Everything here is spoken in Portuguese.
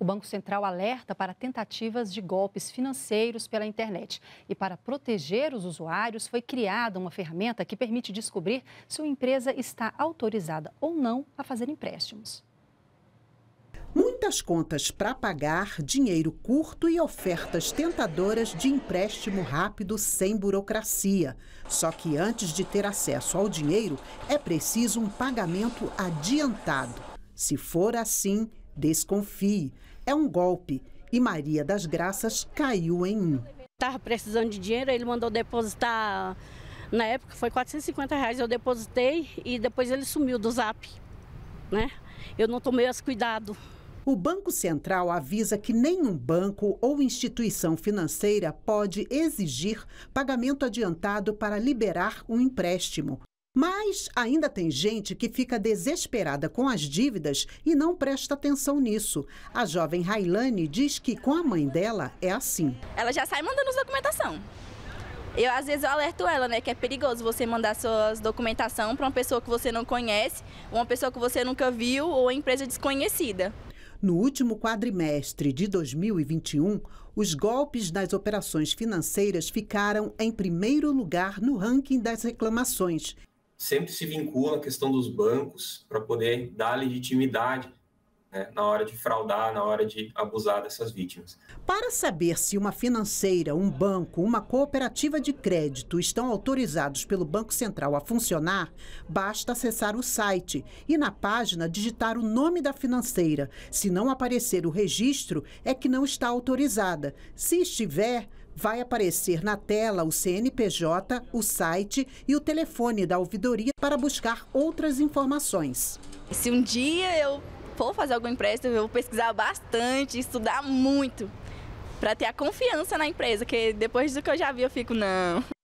O Banco Central alerta para tentativas de golpes financeiros pela internet. E para proteger os usuários, foi criada uma ferramenta que permite descobrir se uma empresa está autorizada ou não a fazer empréstimos. Muitas contas para pagar, dinheiro curto e ofertas tentadoras de empréstimo rápido sem burocracia. Só que antes de ter acesso ao dinheiro, é preciso um pagamento adiantado. Se for assim, Desconfie. É um golpe e Maria das Graças caiu em um. Estava precisando de dinheiro, ele mandou depositar, na época foi 450 reais, eu depositei e depois ele sumiu do zap. Né? Eu não tomei as cuidado. O Banco Central avisa que nenhum banco ou instituição financeira pode exigir pagamento adiantado para liberar um empréstimo. Mas ainda tem gente que fica desesperada com as dívidas e não presta atenção nisso. A jovem Railane diz que com a mãe dela é assim. Ela já sai mandando as documentação. Eu às vezes eu alerto ela, né, que é perigoso você mandar suas documentação para uma pessoa que você não conhece, uma pessoa que você nunca viu ou empresa desconhecida. No último quadrimestre de 2021, os golpes nas operações financeiras ficaram em primeiro lugar no ranking das reclamações, sempre se vincula à questão dos bancos para poder dar legitimidade né, na hora de fraudar, na hora de abusar dessas vítimas. Para saber se uma financeira, um banco, uma cooperativa de crédito estão autorizados pelo Banco Central a funcionar, basta acessar o site e na página digitar o nome da financeira. Se não aparecer o registro, é que não está autorizada. Se estiver, vai aparecer na tela o CNPJ, o site e o telefone da ouvidoria para buscar outras informações. Se um dia eu for fazer algum empréstimo, eu vou pesquisar bastante, estudar muito, para ter a confiança na empresa, que depois do que eu já vi, eu fico, não.